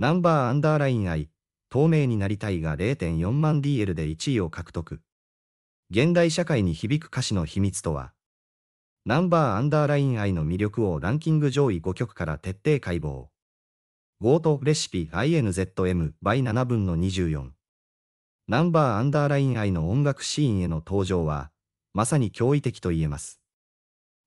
ナンバーアンダーライン I、透明になりたいが0.4万 DL で1位を獲得。現代社会に響く歌詞の秘密とはナンバーアンダーライン I の魅力をランキング上位5曲から徹底解剖。ゴートレシピ INZM by 7分の24。ナンバーアンダーライン I の音楽シーンへの登場は、まさに驚異的と言えます。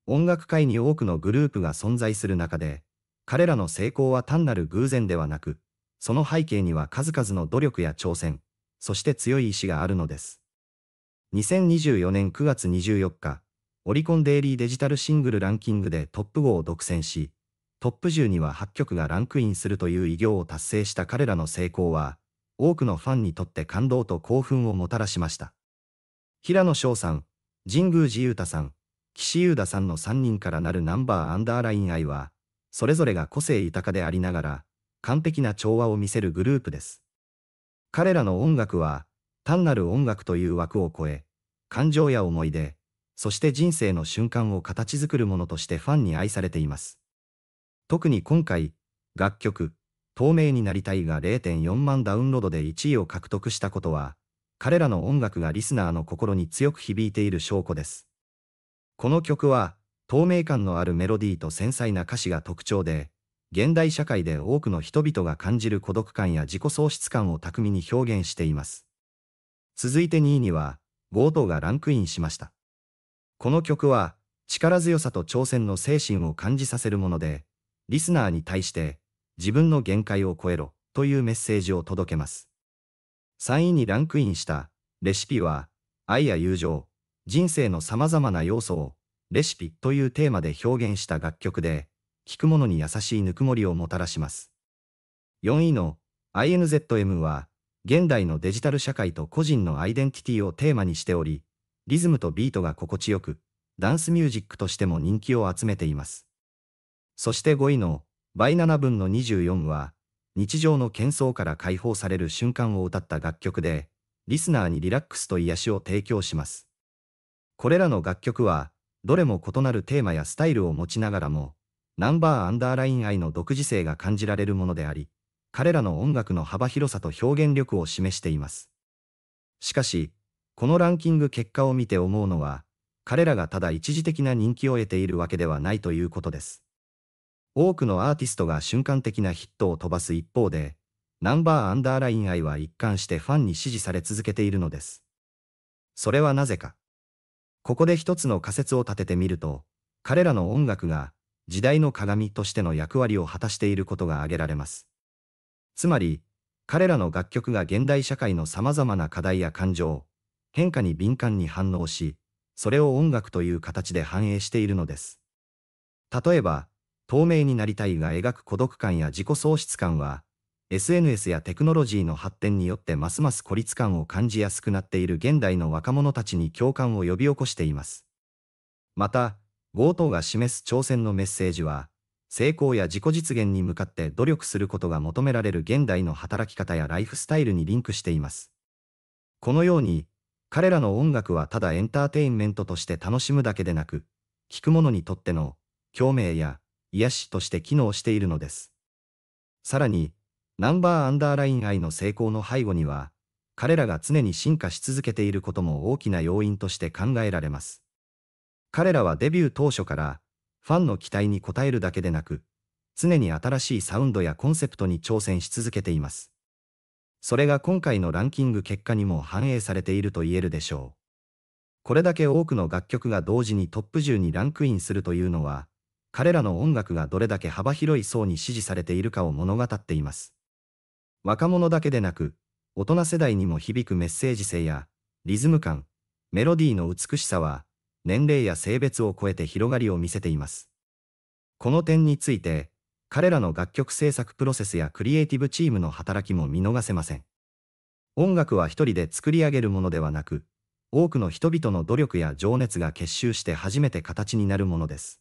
音楽界に多くのグループが存在する中で、彼らの成功は単なる偶然ではなく、その背景には数々の努力や挑戦、そして強い意志があるのです。2024年9月24日、オリコンデイリーデジタルシングルランキングでトップ5を独占し、トップ10には8曲がランクインするという偉業を達成した彼らの成功は、多くのファンにとって感動と興奮をもたらしました。平野翔さん、神宮寺勇太さん、岸優太さんの3人からなるナンバーアンダーライン愛は、それぞれが個性豊かでありながら、完璧な調和を見せるグループです。彼らの音楽は、単なる音楽という枠を超え、感情や思い出、そして人生の瞬間を形作るものとしてファンに愛されています。特に今回、楽曲、透明になりたいが0.4万ダウンロードで1位を獲得したことは、彼らの音楽がリスナーの心に強く響いている証拠です。この曲は、透明感のあるメロディーと繊細な歌詞が特徴で、現代社会で多くの人々が感じる孤独感や自己喪失感を巧みに表現しています。続いて2位には、強盗がランクインしました。この曲は、力強さと挑戦の精神を感じさせるもので、リスナーに対して、自分の限界を超えろ、というメッセージを届けます。3位にランクインした、レシピは、愛や友情、人生の様々な要素を、レシピというテーマで表現した楽曲で、聞く者に優しいぬくもりをもたらします。4位の INZM は、現代のデジタル社会と個人のアイデンティティをテーマにしており、リズムとビートが心地よく、ダンスミュージックとしても人気を集めています。そして5位の、倍7分の24は、日常の喧騒から解放される瞬間を歌った楽曲で、リスナーにリラックスと癒しを提供します。これらの楽曲は、どれも異なるテーマやスタイルを持ちながらも、ナンバーアンダーライン愛の独自性が感じられるものであり、彼らの音楽の幅広さと表現力を示しています。しかし、このランキング結果を見て思うのは、彼らがただ一時的な人気を得ているわけではないということです。多くのアーティストが瞬間的なヒットを飛ばす一方で、ナンバーアンダーライン愛は一貫してファンに支持され続けているのです。それはなぜか。ここで一つの仮説を立ててみると、彼らの音楽が時代の鏡としての役割を果たしていることが挙げられます。つまり、彼らの楽曲が現代社会の様々な課題や感情、変化に敏感に反応し、それを音楽という形で反映しているのです。例えば、透明になりたいが描く孤独感や自己喪失感は、SNS やテクノロジーの発展によってますます孤立感を感じやすくなっている現代の若者たちに共感を呼び起こしています。また、強盗が示す挑戦のメッセージは、成功や自己実現に向かって努力することが求められる現代の働き方やライフスタイルにリンクしています。このように、彼らの音楽はただエンターテインメントとして楽しむだけでなく、聴く者にとっての共鳴や癒しとして機能しているのです。さらに、ナンバーアンダーライン愛の成功の背後には、彼らが常に進化し続けていることも大きな要因として考えられます。彼らはデビュー当初から、ファンの期待に応えるだけでなく、常に新しいサウンドやコンセプトに挑戦し続けています。それが今回のランキング結果にも反映されていると言えるでしょう。これだけ多くの楽曲が同時にトップ10にランクインするというのは、彼らの音楽がどれだけ幅広い層に支持されているかを物語っています。若者だけでなく、大人世代にも響くメッセージ性や、リズム感、メロディーの美しさは、年齢や性別を超えて広がりを見せています。この点について、彼らの楽曲制作プロセスやクリエイティブチームの働きも見逃せません。音楽は一人で作り上げるものではなく、多くの人々の努力や情熱が結集して初めて形になるものです。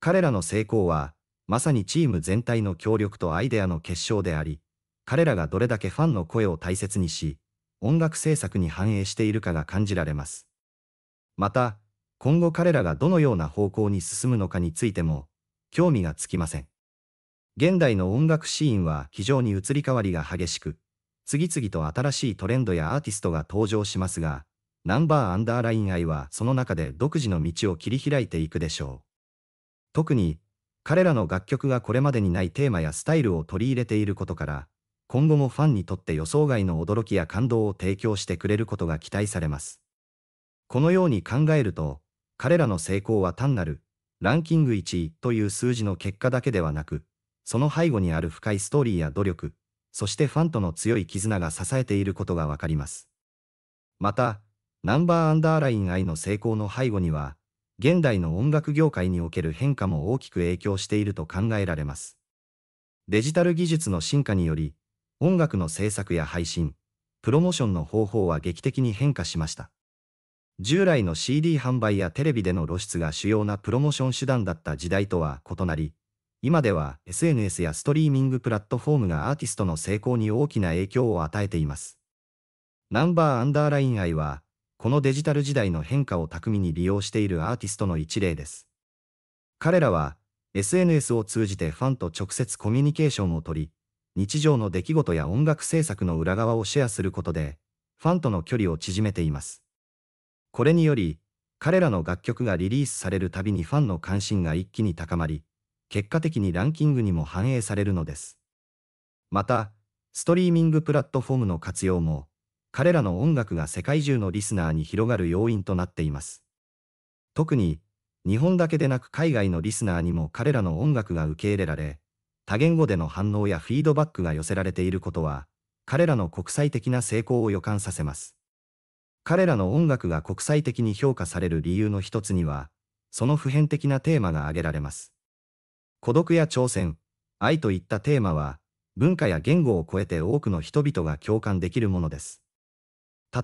彼らの成功は、まさにチーム全体の協力とアイデアの結晶であり、彼らがどれだけファンの声を大切にし、音楽制作に反映しているかが感じられます。また、今後彼らがどのような方向に進むのかについても、興味がつきません。現代の音楽シーンは非常に移り変わりが激しく、次々と新しいトレンドやアーティストが登場しますが、ナンバーアンダーライン愛はその中で独自の道を切り開いていくでしょう。特に、彼らの楽曲がこれまでにないテーマやスタイルを取り入れていることから、今後もファンにとって予想外の驚きや感動を提供してくれることが期待されます。このように考えると、彼らの成功は単なる、ランキング1位という数字の結果だけではなく、その背後にある深いストーリーや努力、そしてファンとの強い絆が支えていることがわかります。また、ナンバーアンダーライン愛の成功の背後には、現代の音楽業界における変化も大きく影響していると考えられます。デジタル技術の進化により、音楽の制作や配信、プロモーションの方法は劇的に変化しました。従来の CD 販売やテレビでの露出が主要なプロモーション手段だった時代とは異なり、今では SNS やストリーミングプラットフォームがアーティストの成功に大きな影響を与えています。ナンバーアンダーライン愛は、このデジタル時代の変化を巧みに利用しているアーティストの一例です。彼らは、SNS を通じてファンと直接コミュニケーションをとり、日常の出来事や音楽制作の裏側をシェアすることで、ファンとの距離を縮めています。これにより、彼らの楽曲がリリースされるたびにファンの関心が一気に高まり、結果的にランキングにも反映されるのです。また、ストリーミングプラットフォームの活用も、彼らの音楽が世界中のリスナーに広がる要因となっています。特に、日本だけでなく海外のリスナーにも彼らの音楽が受け入れられ、多言語での反応やフィードバックが寄せられていることは、彼らの国際的な成功を予感させます。彼らの音楽が国際的に評価される理由の一つには、その普遍的なテーマが挙げられます。孤独や挑戦、愛といったテーマは、文化や言語を超えて多くの人々が共感できるものです。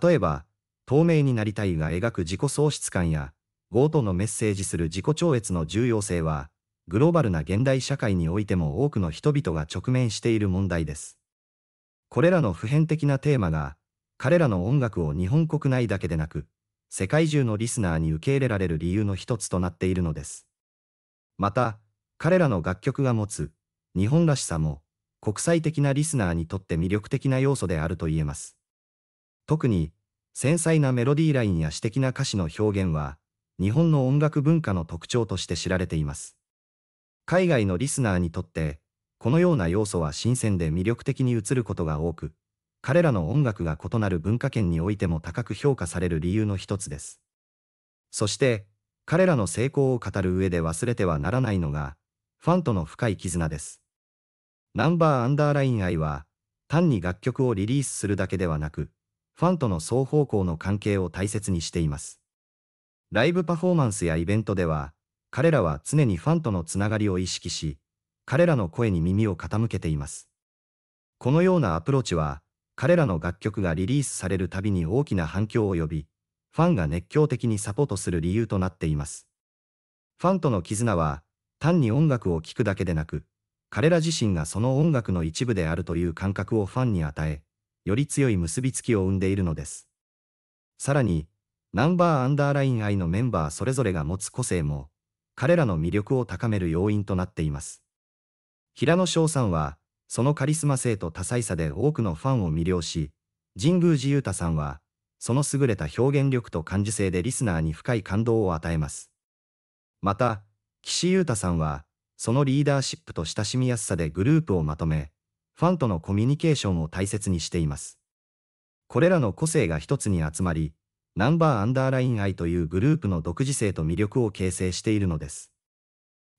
例えば、透明になりたいが描く自己喪失感や、強盗のメッセージする自己超越の重要性は、グローバルな現代社会においても多くの人々が直面している問題です。これらの普遍的なテーマが、彼らの音楽を日本国内だけでなく、世界中のリスナーに受け入れられる理由の一つとなっているのです。また、彼らの楽曲が持つ、日本らしさも、国際的なリスナーにとって魅力的な要素であると言えます。特に、繊細なメロディーラインや詩的な歌詞の表現は、日本の音楽文化の特徴として知られています。海外のリスナーにとって、このような要素は新鮮で魅力的に映ることが多く、彼らの音楽が異なる文化圏においても高く評価される理由の一つです。そして、彼らの成功を語る上で忘れてはならないのが、ファンとの深い絆です。ナンバーアンダーライン愛は、単に楽曲をリリースするだけではなく、ファンとの双方向の関係を大切にしています。ライブパフォーマンスやイベントでは、彼らは常にファンとのつながりを意識し、彼らの声に耳を傾けています。このようなアプローチは、彼らの楽曲がリリースされるたびに大きな反響を呼び、ファンが熱狂的にサポートする理由となっています。ファンとの絆は、単に音楽を聴くだけでなく、彼ら自身がその音楽の一部であるという感覚をファンに与え、より強い結びつきを生んでいるのです。さらに、ナンバーアンダーライン愛のメンバーそれぞれが持つ個性も、彼らの魅力を高める要因となっています。平野翔さんは、そのカリスマ性と多彩さで多くのファンを魅了し、神宮寺勇太さんは、その優れた表現力と感受性でリスナーに深い感動を与えます。また、岸優太さんは、そのリーダーシップと親しみやすさでグループをまとめ、ファンとのコミュニケーションを大切にしています。これらの個性が一つに集まり、ナンバーアンダーライン愛というグループの独自性と魅力を形成しているのです。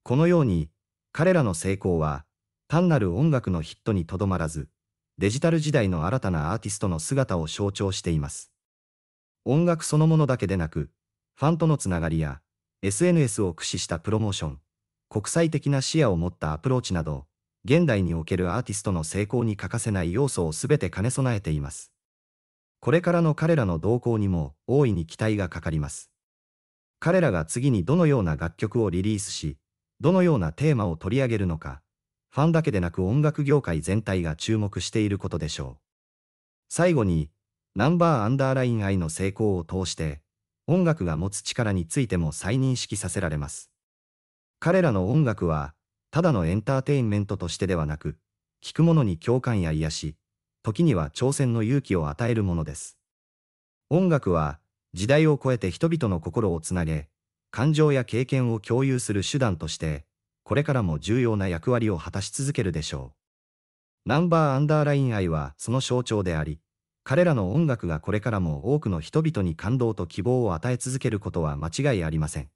このように、彼らの成功は、単なる音楽のヒットにとどまらず、デジタル時代の新たなアーティストの姿を象徴しています。音楽そのものだけでなく、ファンとのつながりや、SNS を駆使したプロモーション、国際的な視野を持ったアプローチなど、現代におけるアーティストの成功に欠かせない要素を全て兼ね備えています。これからの彼らの動向にも大いに期待がかかります。彼らが次にどのような楽曲をリリースし、どのようなテーマを取り上げるのか、ファンだけでなく音楽業界全体が注目していることでしょう。最後に、ナンバーアンダーライン愛の成功を通して、音楽が持つ力についても再認識させられます。彼らの音楽は、ただのエンターテインメントとしてではなく、聴く者に共感や癒し、時には挑戦の勇気を与えるものです。音楽は、時代を超えて人々の心をつなげ、感情や経験を共有する手段として、これからも重要な役割を果たし続けるでしょう。ナンバーアンダーライン愛はその象徴であり、彼らの音楽がこれからも多くの人々に感動と希望を与え続けることは間違いありません。